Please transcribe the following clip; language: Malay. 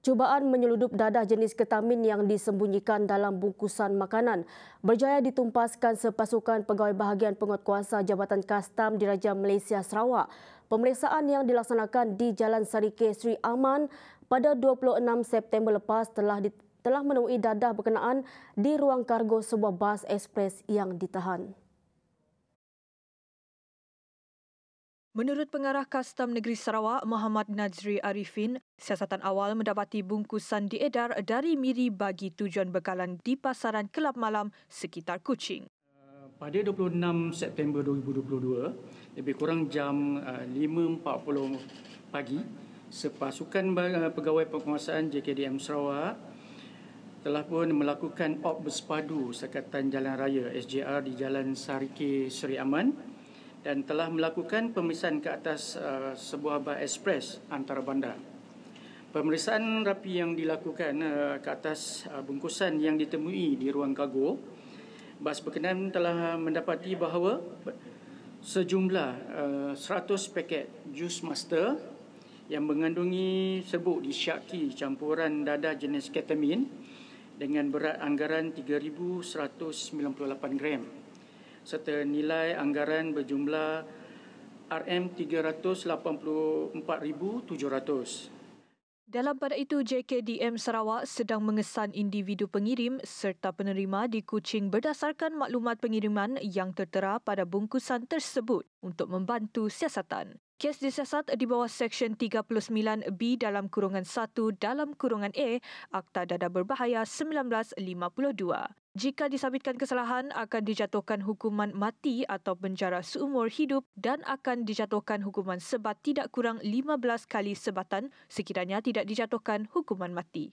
Cubaan menyeludup dadah jenis ketamin yang disembunyikan dalam bungkusan makanan berjaya ditumpaskan sepasukan pegawai bahagian penguatkuasa Jabatan Kastam di Raja Malaysia Sarawak. Pemeriksaan yang dilaksanakan di Jalan Sarike Sri Aman pada 26 September lepas telah, di, telah menemui dadah berkenaan di ruang kargo sebuah bas ekspres yang ditahan. Menurut pengarah Kastam Negeri Sarawak, Muhammad Nazri Arifin, siasatan awal mendapati bungkusan diedar dari Miri bagi tujuan bekalan di pasaran kelab malam sekitar Kuching. Uh, pada 26 September 2022, lebih kurang jam 5.40 uh, pagi, sepasukan uh, pegawai penguasaan JKDM Sarawak telah pun melakukan op bersepadu sekatan jalan raya SJR di Jalan Sarike Seri Aman dan telah melakukan pemeriksaan ke atas uh, sebuah bar ekspres antarabandar. Pemeriksaan rapi yang dilakukan uh, ke atas uh, bungkusan yang ditemui di ruang kargo, bas berkenan telah mendapati bahawa sejumlah uh, 100 paket jus master yang mengandungi serbuk disyaki campuran dadah jenis ketamin dengan berat anggaran 3,198 gram serta nilai anggaran berjumlah RM384,700. Dalam pada itu, JKDM Sarawak sedang mengesan individu pengirim serta penerima di Kuching berdasarkan maklumat pengiriman yang tertera pada bungkusan tersebut untuk membantu siasatan. Kes disiasat di bawah Seksyen 39B dalam kurungan 1 dalam kurungan A Akta Dada Berbahaya 1952. Jika disabitkan kesalahan, akan dijatuhkan hukuman mati atau penjara seumur hidup dan akan dijatuhkan hukuman sebat tidak kurang 15 kali sebatan sekiranya tidak dijatuhkan hukuman mati.